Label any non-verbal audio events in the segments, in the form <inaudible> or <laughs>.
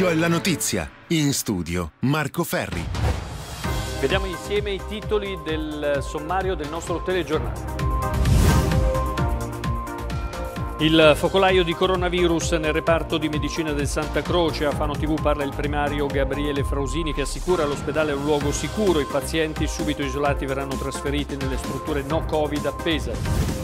Specchio è la notizia. In studio Marco Ferri. Vediamo insieme i titoli del sommario del nostro telegiornale. Il focolaio di coronavirus nel reparto di medicina del Santa Croce. A Fano TV parla il primario Gabriele Frausini che assicura l'ospedale un luogo sicuro. I pazienti subito isolati verranno trasferiti nelle strutture no Covid a Pesaro.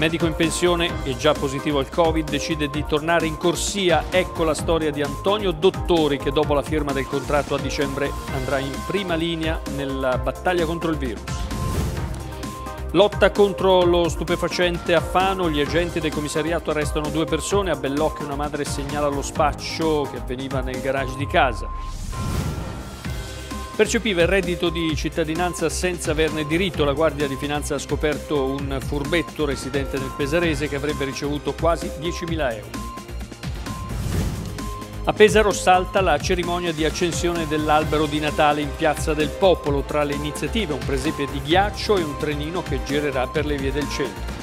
Medico in pensione e già positivo al Covid, decide di tornare in corsia. Ecco la storia di Antonio Dottori che dopo la firma del contratto a dicembre andrà in prima linea nella battaglia contro il virus. Lotta contro lo stupefacente a Fano, gli agenti del commissariato arrestano due persone, a Bellocchio una madre segnala lo spaccio che avveniva nel garage di casa. Percepiva il reddito di cittadinanza senza averne diritto. La Guardia di Finanza ha scoperto un furbetto residente nel Pesarese che avrebbe ricevuto quasi 10.000 euro. A Pesaro salta la cerimonia di accensione dell'albero di Natale in Piazza del Popolo. Tra le iniziative un presepe di ghiaccio e un trenino che girerà per le vie del centro.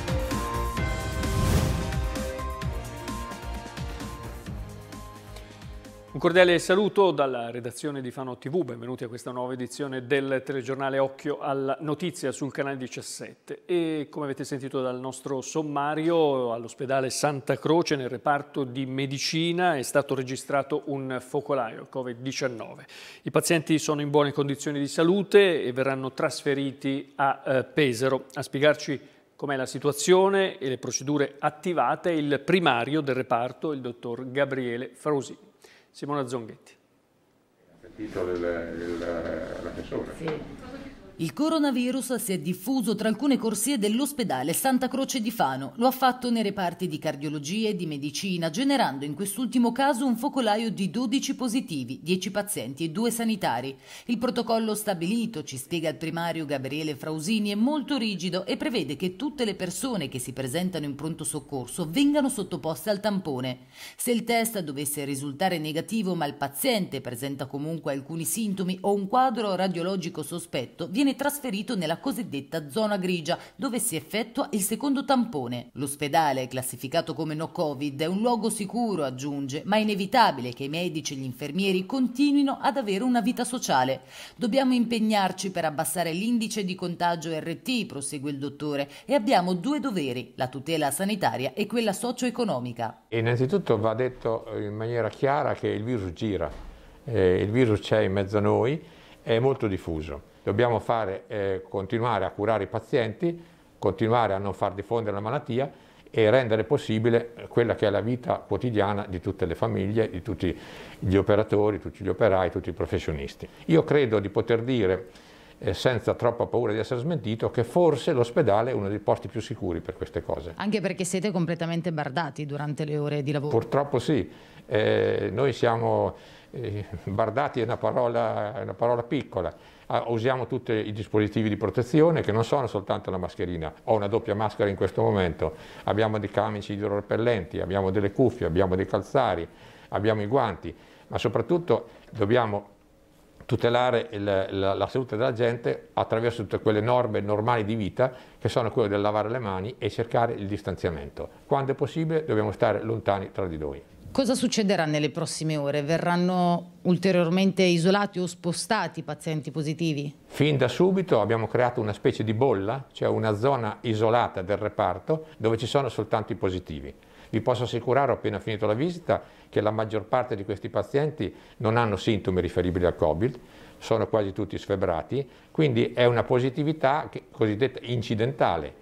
Un cordiale saluto dalla redazione di Fano TV, benvenuti a questa nuova edizione del telegiornale Occhio alla Notizia sul canale 17 e come avete sentito dal nostro sommario all'ospedale Santa Croce nel reparto di medicina è stato registrato un focolaio Covid-19. I pazienti sono in buone condizioni di salute e verranno trasferiti a eh, Pesaro. A spiegarci com'è la situazione e le procedure attivate il primario del reparto, il dottor Gabriele Frosini. Simona Zonghetti. Ha sentito l'assessore? Sì. Il coronavirus si è diffuso tra alcune corsie dell'ospedale Santa Croce di Fano. Lo ha fatto nei reparti di cardiologia e di medicina, generando in quest'ultimo caso un focolaio di 12 positivi, 10 pazienti e 2 sanitari. Il protocollo stabilito, ci spiega il primario Gabriele Frausini, è molto rigido e prevede che tutte le persone che si presentano in pronto soccorso vengano sottoposte al tampone. Se il test dovesse risultare negativo ma il paziente presenta comunque alcuni sintomi o un quadro radiologico sospetto, viene viene trasferito nella cosiddetta zona grigia, dove si effettua il secondo tampone. L'ospedale, classificato come no Covid, è un luogo sicuro, aggiunge, ma è inevitabile che i medici e gli infermieri continuino ad avere una vita sociale. Dobbiamo impegnarci per abbassare l'indice di contagio RT, prosegue il dottore, e abbiamo due doveri, la tutela sanitaria e quella socio-economica. Innanzitutto va detto in maniera chiara che il virus gira, eh, il virus c'è in mezzo a noi, è molto diffuso. Dobbiamo fare, eh, continuare a curare i pazienti, continuare a non far diffondere la malattia e rendere possibile eh, quella che è la vita quotidiana di tutte le famiglie, di tutti gli operatori, tutti gli operai, tutti i professionisti. Io credo di poter dire, eh, senza troppa paura di essere smentito, che forse l'ospedale è uno dei posti più sicuri per queste cose. Anche perché siete completamente bardati durante le ore di lavoro. Purtroppo sì, eh, noi siamo eh, bardati è una parola, una parola piccola Ah, usiamo tutti i dispositivi di protezione che non sono soltanto la mascherina, ho una doppia maschera in questo momento, abbiamo dei camici idrorepellenti, abbiamo delle cuffie, abbiamo dei calzari, abbiamo i guanti, ma soprattutto dobbiamo tutelare il, la, la, salute della gente attraverso tutte quelle norme normali di vita che sono quelle del lavare le mani e cercare il distanziamento. Quando è possibile dobbiamo stare lontani tra di noi. Cosa succederà nelle prossime ore? Verranno ulteriormente isolati o spostati i pazienti positivi? Fin da subito abbiamo creato una specie di bolla, cioè una zona isolata del reparto dove ci sono soltanto i positivi. Vi posso assicurare, ho appena finito la visita, che la maggior parte di questi pazienti non hanno sintomi riferibili al Covid, sono quasi tutti sfebrati, quindi è una positività cosiddetta incidentale,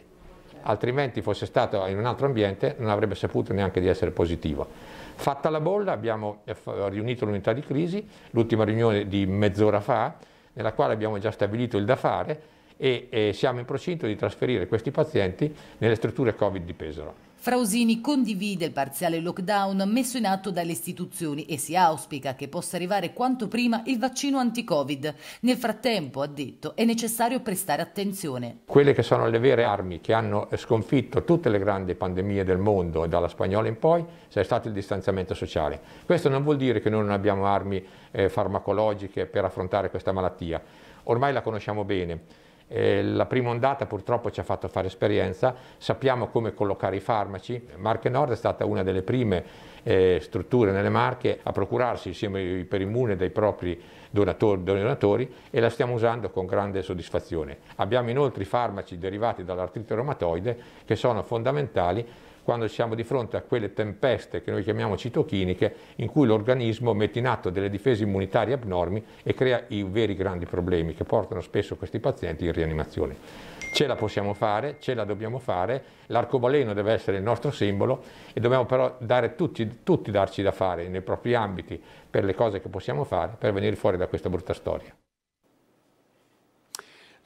altrimenti fosse stato in un altro ambiente non avrebbe saputo neanche di essere positivo. Fatta la bolla abbiamo riunito l'unità di crisi, l'ultima riunione di mezz'ora fa, nella quale abbiamo già stabilito il da fare e, e siamo in procinto di trasferire questi pazienti nelle strutture Covid di Pesaro. Frausini condivide il parziale lockdown messo in atto dalle istituzioni e si auspica che possa arrivare quanto prima il vaccino anti-Covid. Nel frattempo, ha detto, è necessario prestare attenzione. Quelle che sono le vere armi che hanno sconfitto tutte le grandi pandemie del mondo, dalla spagnola in poi, è stato il distanziamento sociale. Questo non vuol dire che noi non abbiamo armi eh, farmacologiche per affrontare questa malattia. Ormai la conosciamo bene eh, la prima ondata purtroppo ci ha fatto fare esperienza, sappiamo come collocare i farmaci. Marche Nord è stata una delle prime eh, strutture nelle Marche a procurarsi insieme ai iperimmune dei propri donatori, donatori e la stiamo usando con grande soddisfazione. Abbiamo inoltre i farmaci derivati dall'artrite reumatoide che sono fondamentali quando siamo di fronte a quelle tempeste che noi chiamiamo citochiniche, in cui l'organismo mette in atto delle difese immunitarie abnormi e crea i veri grandi problemi che portano spesso questi pazienti in rianimazione. Ce la possiamo fare, ce la dobbiamo fare, l'arcobaleno deve essere il nostro simbolo e dobbiamo però dare tutti, tutti darci da fare nei propri ambiti per le cose che possiamo fare per venire fuori da questa brutta storia.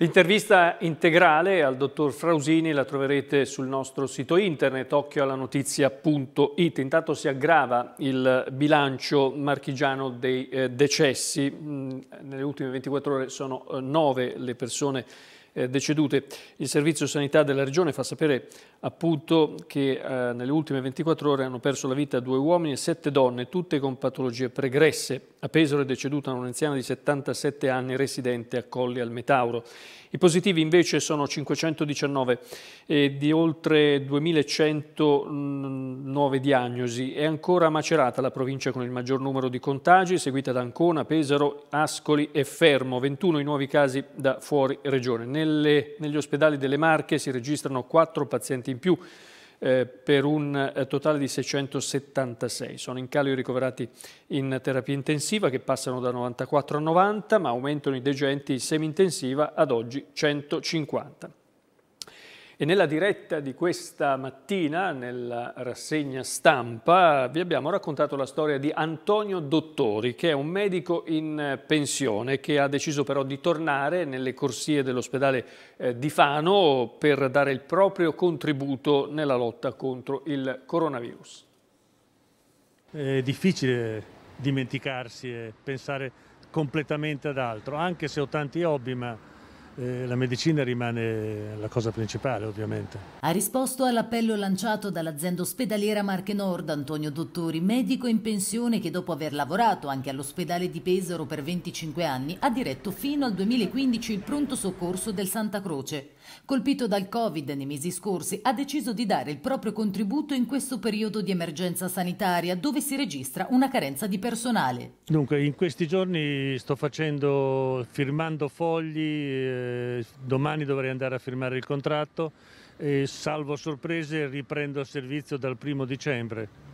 L'intervista integrale al dottor Frausini la troverete sul nostro sito internet occhioalanotizia.it. Intanto si aggrava il bilancio marchigiano dei eh, decessi. Mm, nelle ultime 24 ore sono 9 eh, le persone eh, decedute. Il Servizio Sanità della Regione fa sapere appunto che eh, nelle ultime 24 ore hanno perso la vita due uomini e sette donne, tutte con patologie pregresse. A Pesaro è deceduta un'anziana di 77 anni residente a Colli al Metauro. I positivi invece sono 519 e di oltre 2109 diagnosi. È ancora macerata la provincia con il maggior numero di contagi, seguita da Ancona, Pesaro, Ascoli e Fermo, 21 i nuovi casi da fuori regione. Nelle, negli ospedali delle Marche si registrano 4 pazienti ricoverati in più eh, per un eh, totale di 676. Sono in calo i ricoverati in terapia intensiva che passano da 94 a 90, ma aumentano i degenti in semi-intensiva ad oggi 150. E nella diretta di questa mattina, nella rassegna stampa, vi abbiamo raccontato la storia di Antonio Dottori, che è un medico in pensione che ha deciso però di tornare nelle corsie dell'ospedale eh, di Fano per dare il proprio contributo nella lotta contro il coronavirus. È difficile dimenticarsi e pensare completamente ad altro, anche se ho tanti hobby, ma eh, la medicina rimane la cosa principale ovviamente. Ha risposto all'appello lanciato dall'azienda ospedaliera Marche Nord Antonio Dottori, medico in pensione che dopo aver lavorato anche all'ospedale di Pesaro per 25 anni ha diretto fino al 2015 il pronto soccorso del Santa Croce. Colpito dal Covid nei mesi scorsi, ha deciso di dare il proprio contributo in questo periodo di emergenza sanitaria dove si registra una carenza di personale. Dunque, in questi giorni sto facendo, firmando fogli, eh, domani dovrei andare a firmare il contratto e salvo sorprese riprendo il servizio dal primo dicembre.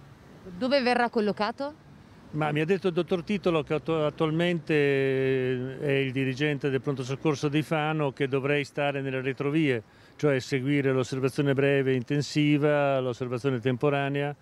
Dove verrà collocato? Ma mi ha detto il dottor Titolo che attualmente eh, è il dirigente del pronto soccorso di Fano che dovrei stare nelle retrovie, cioè seguire l'osservazione breve e intensiva, l'osservazione temporanea,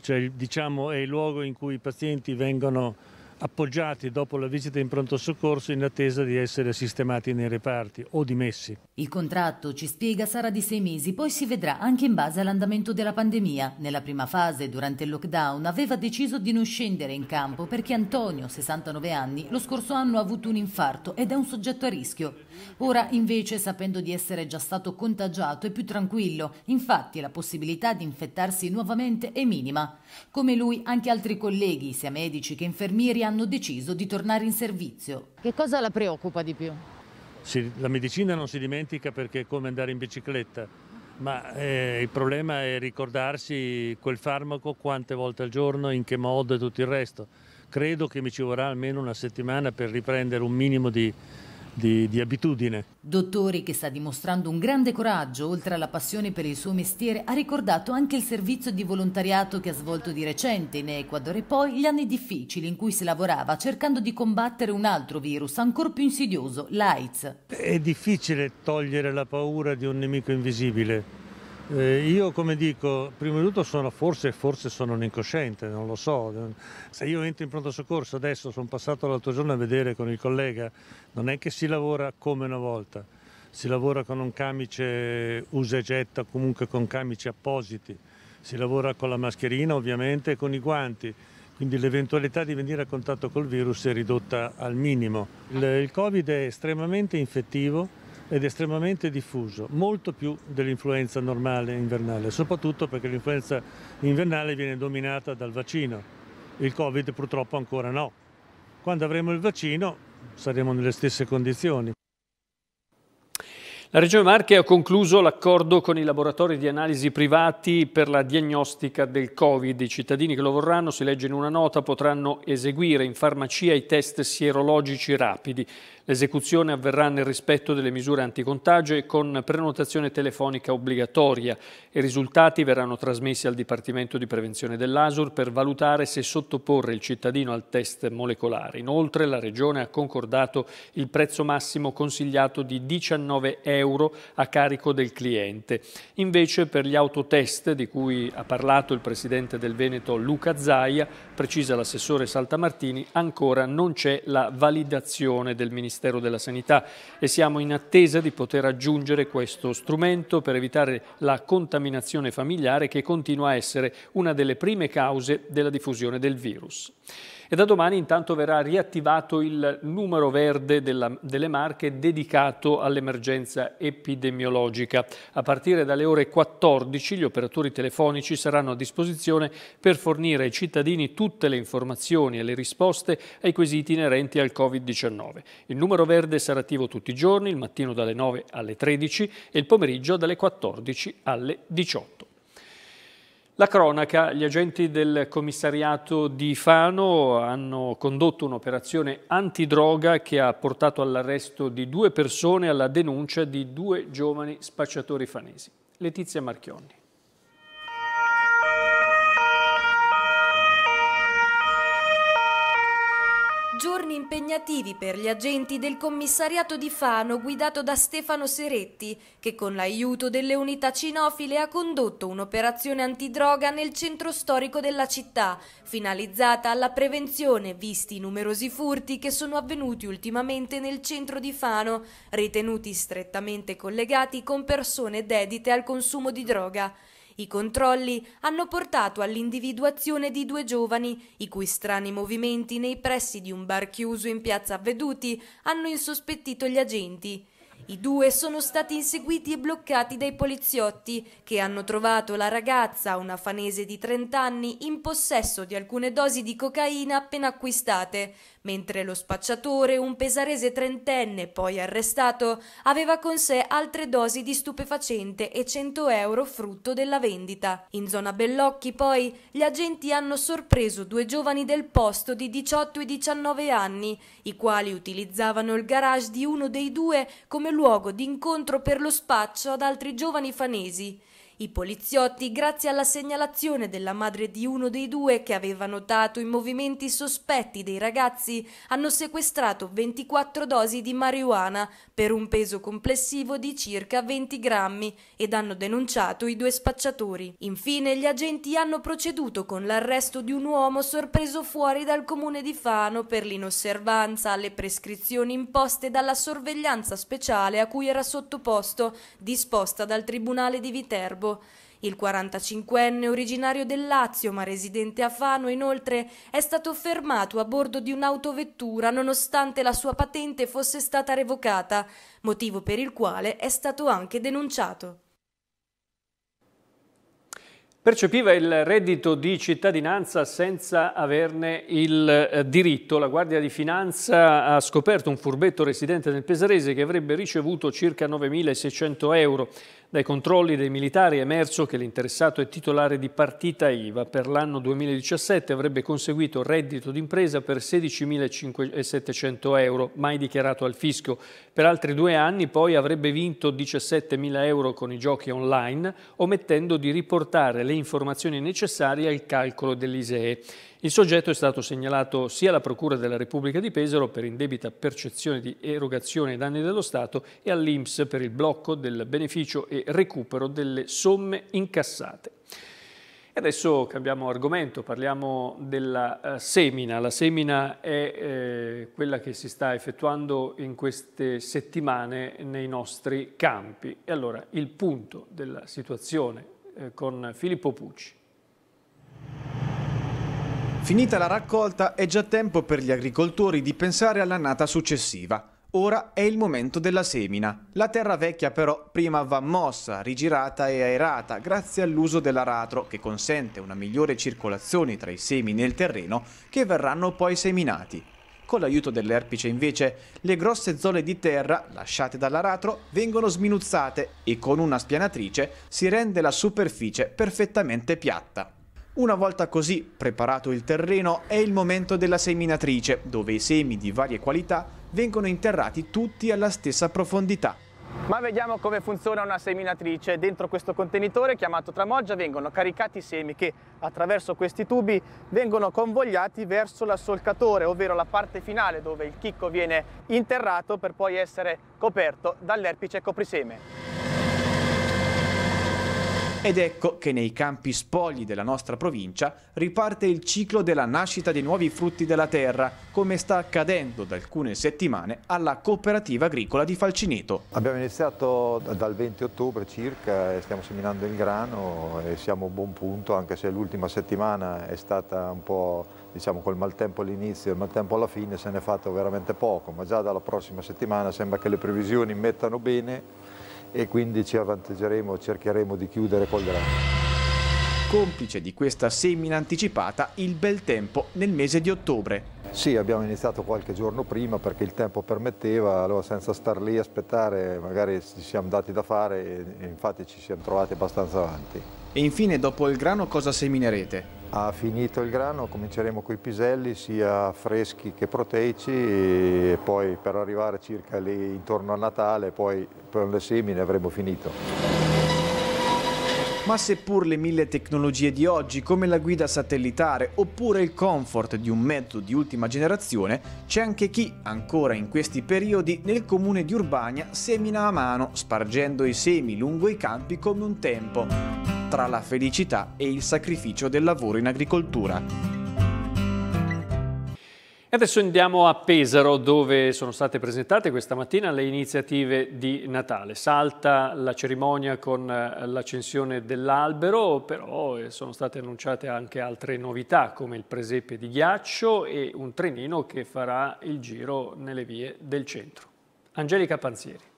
cioè diciamo è il luogo in cui i pazienti vengono appoggiati dopo la visita in pronto soccorso in attesa di essere sistemati nei reparti o dimessi. Il contratto, ci spiega, sarà di sei mesi, poi si vedrà anche in base all'andamento della pandemia. Nella prima fase, durante il lockdown, aveva deciso di non scendere in campo perché Antonio, 69 anni, lo scorso anno ha avuto un infarto ed è un soggetto a rischio. Ora, invece, sapendo di essere già stato contagiato, è più tranquillo. Infatti, la possibilità di infettarsi nuovamente è minima. Come lui, anche altri colleghi, sia medici che infermieri, hanno hanno deciso di tornare in servizio. Che cosa la preoccupa di più? Si, la medicina non si dimentica perché è come andare in bicicletta, ma eh, il problema è ricordarsi quel farmaco quante volte al giorno, in che modo e tutto il resto. Credo che mi ci vorrà almeno una settimana per riprendere un minimo di, di, di, abitudine. Dottori che sta dimostrando un grande coraggio, oltre alla passione per il suo mestiere, ha ricordato anche il servizio di volontariato che ha svolto di recente in Ecuador e poi gli anni difficili in cui si lavorava cercando di combattere un altro virus ancora più insidioso, l'AIDS. È difficile togliere la paura di un nemico invisibile eh, io come dico, prima di tutto sono forse, forse sono un incosciente, non lo so. Se io entro in pronto soccorso adesso, sono passato l'altro giorno a vedere con il collega, non è che si lavora come una volta, si lavora con un camice usa e getta, comunque con camici appositi, si lavora con la mascherina ovviamente e con i guanti quindi l'eventualità di venire a contatto col virus è ridotta al minimo. Il, il Covid è estremamente infettivo, ed estremamente diffuso, molto più dell'influenza normale invernale, soprattutto perché l'influenza invernale viene dominata dal vaccino, il Covid purtroppo ancora no. Quando avremo il vaccino saremo nelle stesse condizioni. La Regione Marche ha concluso l'accordo con i laboratori di analisi privati per la diagnostica del Covid. I cittadini che lo vorranno, si legge in una nota, potranno eseguire in farmacia i test sierologici rapidi. L'esecuzione avverrà nel rispetto delle misure anticontagio e con prenotazione telefonica obbligatoria. I risultati verranno trasmessi al Dipartimento di Prevenzione dell'ASUR per valutare se sottoporre il cittadino al test molecolare. Inoltre la Regione ha concordato il prezzo massimo consigliato di 19 euro a carico del cliente. Invece per gli autotest di cui ha parlato il Presidente del Veneto Luca Zaia, precisa l'assessore Saltamartini, ancora non c'è la validazione del Ministero Ministero della Sanità e siamo in attesa di poter aggiungere questo strumento per evitare la contaminazione familiare che continua a essere una delle prime cause della diffusione del virus. E da domani intanto verrà riattivato il numero verde della, delle Marche dedicato all'emergenza epidemiologica. A partire dalle ore 14 gli operatori telefonici saranno a disposizione per fornire ai cittadini tutte le informazioni e le risposte ai quesiti inerenti al Covid-19. Il numero verde sarà attivo tutti i giorni, il mattino dalle 9 alle 13 e il pomeriggio dalle 14 alle 18. La cronaca, gli agenti del commissariato di Fano hanno condotto un'operazione antidroga che ha portato all'arresto di due persone e alla denuncia di due giovani spacciatori fanesi. Letizia Marchionni. Giorni impegnativi per gli agenti del commissariato di Fano guidato da Stefano Seretti, che con l'aiuto delle unità cinofile ha condotto un'operazione antidroga nel centro storico della città, finalizzata alla prevenzione visti i numerosi furti che sono avvenuti ultimamente nel centro di Fano, ritenuti strettamente collegati con persone dedite al consumo di droga. I controlli hanno portato all'individuazione di due giovani, i cui strani movimenti nei pressi di un bar chiuso in piazza Veduti hanno insospettito gli agenti. I due sono stati inseguiti e bloccati dai poliziotti che hanno trovato la ragazza, una fanese di 30 anni, in possesso di alcune dosi di cocaina appena acquistate mentre lo spacciatore, un pesarese trentenne poi arrestato, aveva con sé altre dosi di stupefacente e 100 euro frutto della vendita. In zona Bellocchi poi gli agenti hanno sorpreso due giovani del posto di 18 e 19 anni, i quali utilizzavano il garage di uno dei due come luogo d'incontro per lo spaccio ad altri giovani fanesi. I poliziotti, grazie alla segnalazione della madre di uno dei due che aveva notato i movimenti sospetti dei ragazzi, hanno sequestrato 24 dosi di marijuana per un peso complessivo di circa 20 grammi ed hanno denunciato i due spacciatori. Infine gli agenti hanno proceduto con l'arresto di un uomo sorpreso fuori dal comune di Fano per l'inosservanza alle prescrizioni imposte dalla sorveglianza speciale a cui era sottoposto, disposta dal Tribunale di Viterbo il 45enne originario del Lazio ma residente a Fano inoltre è stato fermato a bordo di un'autovettura nonostante la sua patente fosse stata revocata, motivo per il quale è stato anche denunciato. Percepiva il reddito di cittadinanza senza averne il eh, diritto. La Guardia di Finanza ha scoperto un furbetto residente nel Pesarese che avrebbe ricevuto circa 9.600 euro. Dai controlli dei militari è emerso che l'interessato è titolare di partita IVA. Per l'anno 2017 avrebbe conseguito reddito d'impresa per 16.700 euro, mai dichiarato al fisco. Per altri due anni poi avrebbe vinto 17.000 euro con i giochi online, omettendo di riportare le informazioni necessarie al calcolo dell'ISEE. Il soggetto è stato segnalato sia alla Procura della Repubblica di Pesaro per indebita percezione di erogazione ai danni dello Stato e all'Inps per il blocco del beneficio e recupero delle somme incassate. E adesso cambiamo argomento, parliamo della eh, semina. La semina è eh, quella che si sta effettuando in queste settimane nei nostri campi. E allora il punto della situazione eh, con Filippo Pucci. Finita la raccolta è già tempo per gli agricoltori di pensare all'annata successiva. Ora è il momento della semina. La terra vecchia però prima va mossa, rigirata e aerata grazie all'uso dell'aratro che consente una migliore circolazione tra i semi nel terreno che verranno poi seminati. Con l'aiuto dell'erpice invece le grosse zone di terra lasciate dall'aratro vengono sminuzzate e con una spianatrice si rende la superficie perfettamente piatta. Una volta così preparato il terreno è il momento della seminatrice, dove i semi di varie qualità vengono interrati tutti alla stessa profondità. Ma vediamo come funziona una seminatrice. Dentro questo contenitore chiamato tramoggia vengono caricati i semi che attraverso questi tubi vengono convogliati verso l'assolcatore, ovvero la parte finale dove il chicco viene interrato per poi essere coperto dall'erpice copriseme. Ed ecco che nei campi spogli della nostra provincia riparte il ciclo della nascita dei nuovi frutti della terra, come sta accadendo da alcune settimane alla cooperativa agricola di Falcineto. Abbiamo iniziato dal 20 ottobre circa, stiamo seminando il grano e siamo a buon punto, anche se l'ultima settimana è stata un po' diciamo col maltempo all'inizio e il maltempo alla fine se ne è fatto veramente poco, ma già dalla prossima settimana sembra che le previsioni mettano bene e quindi ci avvantaggeremo, cercheremo di chiudere col grano. Complice di questa semina anticipata il bel tempo nel mese di ottobre. Sì, abbiamo iniziato qualche giorno prima perché il tempo permetteva, allora senza star lì a aspettare magari ci siamo dati da fare e infatti ci siamo trovati abbastanza avanti. E infine dopo il grano cosa seminerete? Ha finito il grano, cominceremo con i piselli sia freschi che proteici e poi per arrivare circa lì intorno a Natale poi con le semine avremo finito. Ma seppur le mille tecnologie di oggi, come la guida satellitare oppure il comfort di un mezzo di ultima generazione, c'è anche chi, ancora in questi periodi, nel comune di Urbania semina a mano, spargendo i semi lungo i campi come un tempo tra la felicità e il sacrificio del lavoro in agricoltura. E adesso andiamo a Pesaro dove sono state presentate questa mattina le iniziative di Natale. Salta la cerimonia con eh, l'accensione dell'albero, però eh, sono state annunciate anche altre novità come il presepe di ghiaccio e un trenino che farà il giro nelle vie del centro. Angelica Panzieri.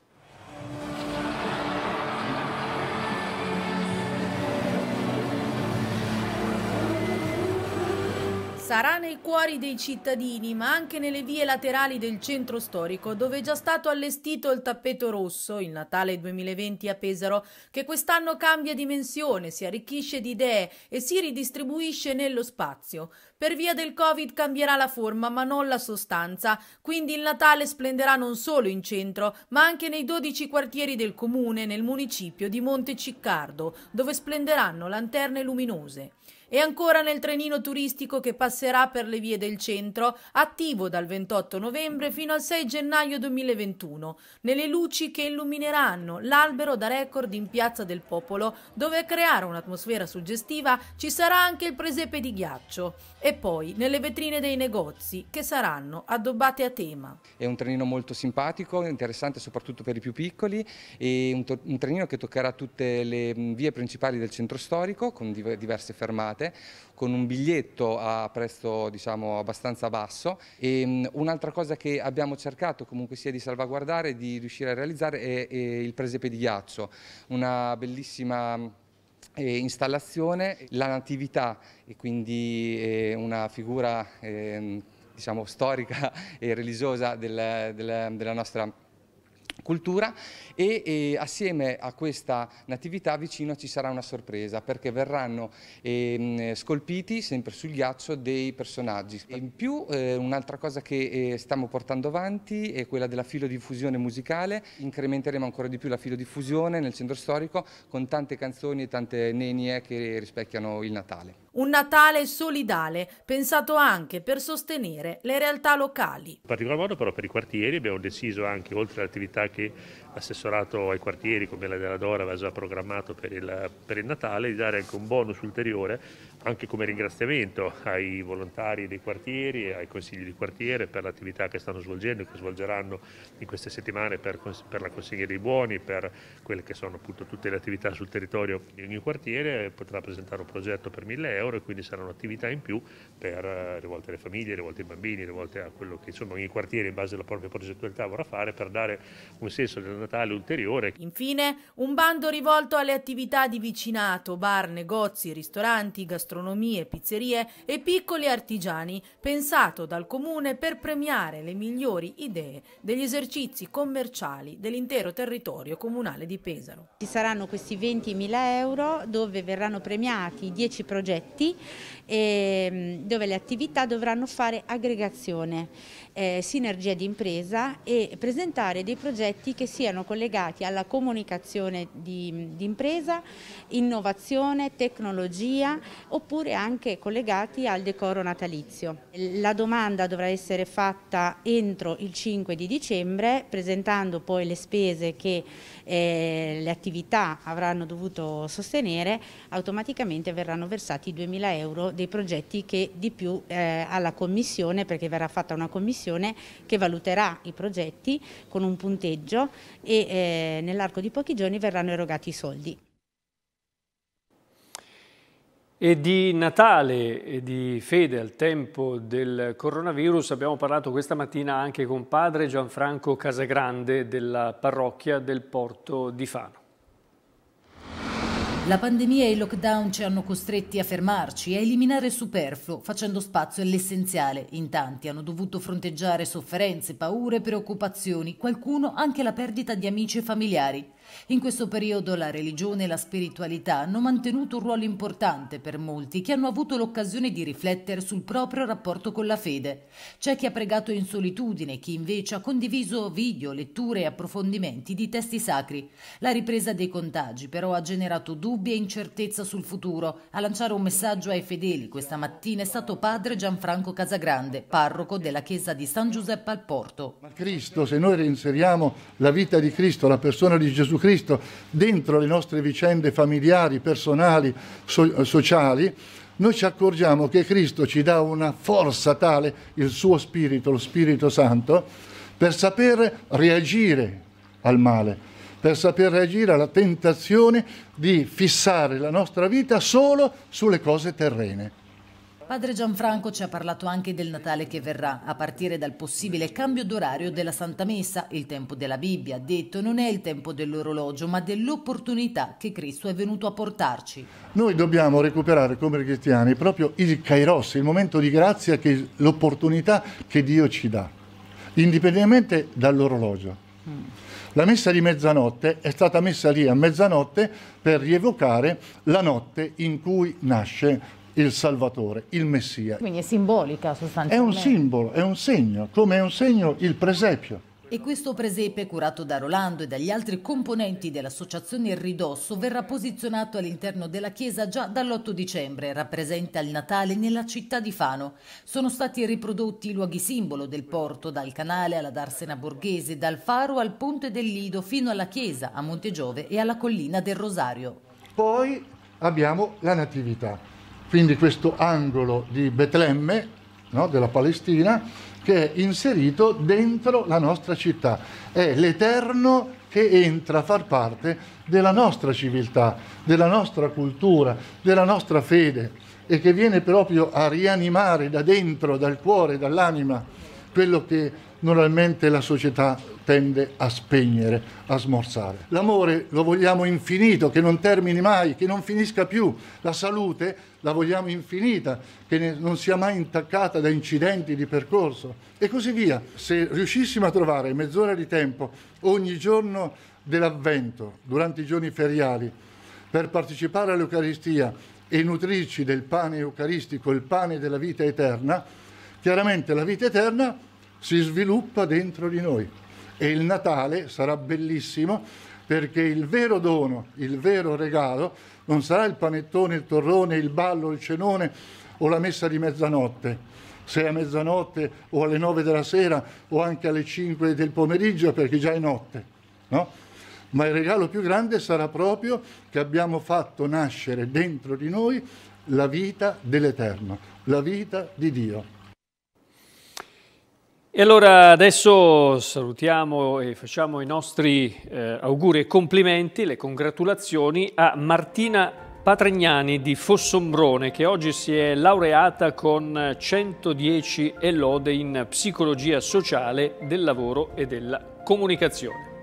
Sarà nei cuori dei cittadini, ma anche nelle vie laterali del centro storico, dove è già stato allestito il tappeto rosso, il Natale 2020 a Pesaro, che quest'anno cambia dimensione, si arricchisce di idee e si ridistribuisce nello spazio. Per via del Covid cambierà la forma, ma non la sostanza, quindi il Natale splenderà non solo in centro, ma anche nei 12 quartieri del comune, nel municipio di Monteciccardo, dove splenderanno lanterne luminose. E ancora nel trenino turistico che passerà per le vie del centro, attivo dal 28 novembre fino al 6 gennaio 2021, nelle luci che illumineranno l'albero da record in Piazza del Popolo, dove a creare un'atmosfera suggestiva ci sarà anche il presepe di ghiaccio. E poi nelle vetrine dei negozi, che saranno addobbate a tema. È un trenino molto simpatico, interessante soprattutto per i più piccoli, è un, un trenino che toccherà tutte le vie principali del centro storico, con diverse fermate pagate con un biglietto a prezzo diciamo, abbastanza basso un'altra cosa che abbiamo cercato comunque sia di salvaguardare e di riuscire a realizzare è, è il presepe di ghiaccio, una bellissima eh, installazione, la natività e quindi eh, una figura ehm, diciamo, storica <laughs> e religiosa del, del, della nostra città cultura e, e, assieme a questa natività vicino ci sarà una sorpresa perché verranno eh, scolpiti sempre sul ghiaccio dei personaggi. In più eh, un'altra cosa che eh, stiamo portando avanti è quella della filodiffusione musicale, incrementeremo ancora di più la filodiffusione nel centro storico con tante canzoni e tante nenie che rispecchiano il Natale. Un Natale solidale, pensato anche per sostenere le realtà locali. In particolar modo però per i quartieri abbiamo deciso anche, oltre all'attività che l'assessorato ai quartieri, come la della Dora, aveva già programmato per il, per il Natale, di dare anche un bonus ulteriore, anche come ringraziamento ai volontari dei quartieri, ai consigli di quartiere per l'attività che stanno svolgendo e che svolgeranno in queste settimane per, per la consegna dei buoni, per quelle che sono appunto tutte le attività sul territorio di ogni quartiere, potrà presentare un progetto per 1000 euro euro e quindi saranno attività in più per, eh, rivolte alle famiglie, rivolte ai bambini, rivolte a quello che insomma ogni quartiere in base alla propria progettualità vorrà fare per dare un senso del Natale ulteriore. Infine un bando rivolto alle attività di vicinato, bar, negozi, ristoranti, gastronomie, pizzerie e piccoli artigiani pensato dal comune per premiare le migliori idee degli esercizi commerciali dell'intero territorio comunale di Pesaro. Ci saranno questi 20.000 euro dove verranno premiati 10 progetti siti e, ehm, dove le attività dovranno fare aggregazione eh, sinergie di impresa e presentare dei progetti che siano collegati alla comunicazione di, di impresa, innovazione, tecnologia oppure anche collegati al decoro natalizio. La domanda dovrà essere fatta entro il 5 di dicembre presentando poi le spese che eh, le attività avranno dovuto sostenere, automaticamente verranno versati 2.000 euro dei progetti che di più eh, alla Commissione, perché verrà fatta una Commissione commissione che valuterà i progetti con un punteggio e eh, nell'arco di pochi giorni verranno erogati i soldi. E di Natale e di fede al tempo del coronavirus abbiamo parlato questa mattina anche con padre Gianfranco Casagrande della parrocchia del Porto di Fano. La pandemia e il lockdown ci hanno costretti a fermarci e a eliminare il superfluo, facendo spazio all'essenziale. In tanti hanno dovuto fronteggiare sofferenze, paure, preoccupazioni, qualcuno anche la perdita di amici e familiari. In questo periodo la religione e la spiritualità hanno mantenuto un ruolo importante per molti che hanno avuto l'occasione di riflettere sul proprio rapporto con la fede. C'è chi ha pregato in solitudine, chi invece ha condiviso video, letture e approfondimenti di testi sacri. La ripresa dei contagi però ha generato dubbi e incertezza sul futuro. A lanciare un messaggio ai fedeli questa mattina è stato padre Gianfranco Casagrande, parroco della chiesa di San Giuseppe al Porto. Ma Cristo, se noi reinseriamo la vita di Cristo, la persona di Gesù Cristo, Cristo dentro le nostre vicende familiari, personali, so- sociali, noi ci accorgiamo che Cristo ci dà una forza tale, il suo Spirito, lo Spirito Santo, per saper reagire al male, per saper reagire alla tentazione di fissare la nostra vita solo sulle cose terrene. Padre Gianfranco ci ha parlato anche del Natale che verrà, a partire dal possibile cambio d'orario della Santa Messa. Il tempo della Bibbia, detto, non è il tempo dell'orologio, ma dell'opportunità che Cristo è venuto a portarci. Noi dobbiamo recuperare come cristiani proprio il kairos, il momento di grazia, che l'opportunità che Dio ci dà, indipendentemente dall'orologio. Mm. La messa di mezzanotte è stata messa lì a mezzanotte per rievocare la notte in cui nasce il Salvatore, il Messia. Quindi è simbolica sostanzialmente. È un simbolo, è un segno, come è un segno il presepio. E questo presepe, curato da Rolando e dagli altri componenti dell'associazione Il Ridosso, verrà posizionato all'interno della chiesa già dall'8 dicembre, rappresenta il Natale nella città di Fano. Sono stati riprodotti i luoghi simbolo del porto, dal canale alla Darsena Borghese, dal faro al ponte del Lido, fino alla chiesa, a Montegiove e alla collina del Rosario. Poi abbiamo la Natività quindi questo angolo di Betlemme, no, della Palestina, che è inserito dentro la nostra città. È l'Eterno che entra a far parte della nostra civiltà, della nostra cultura, della nostra fede e che viene proprio a rianimare da dentro, dal cuore, dall'anima, quello che normalmente la società tende a spegnere, a smorzare. L'amore lo vogliamo infinito, che non termini mai, che non finisca più. La salute la vogliamo infinita, che non sia mai intaccata da incidenti di percorso e così via. Se riuscissimo a trovare mezz'ora di tempo ogni giorno dell'avvento, durante i giorni feriali, per partecipare all'Eucaristia e nutrirci del pane eucaristico, il pane della vita eterna, chiaramente la vita eterna si sviluppa dentro di noi. E il Natale sarà bellissimo perché il vero dono, il vero regalo, non sarà il panettone, il torrone, il ballo, il cenone o la messa di mezzanotte. Se a mezzanotte o alle nove della sera o anche alle cinque del pomeriggio perché già è notte, no? Ma il regalo più grande sarà proprio che abbiamo fatto nascere dentro di noi la vita dell'Eterno, la vita di Dio. E allora adesso salutiamo e facciamo i nostri eh, auguri e complimenti, le congratulazioni a Martina Patrignani di Fossombrone che oggi si è laureata con 110 e lode in psicologia sociale del lavoro e della comunicazione.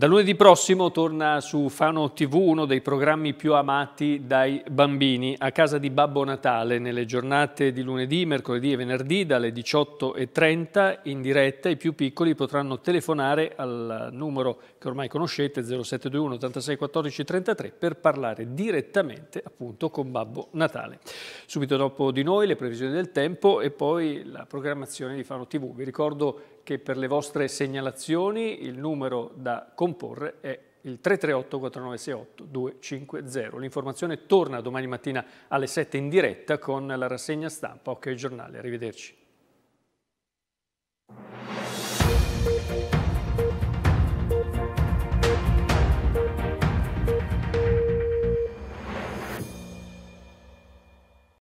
Da lunedì prossimo torna su Fano TV uno dei programmi più amati dai bambini, a casa di Babbo Natale, nelle giornate di lunedì, mercoledì e venerdì dalle 18.30 in diretta. I più piccoli potranno telefonare al numero che ormai conoscete, 0721 86 14 33, per parlare direttamente appunto con Babbo Natale. Subito dopo di noi le previsioni del tempo e poi la programmazione di Fano TV. Vi ricordo che per le vostre segnalazioni il numero da comporre è il 338 4968 250. L'informazione torna domani mattina alle 7 in diretta con la rassegna stampa Ok Giornale. Arrivederci.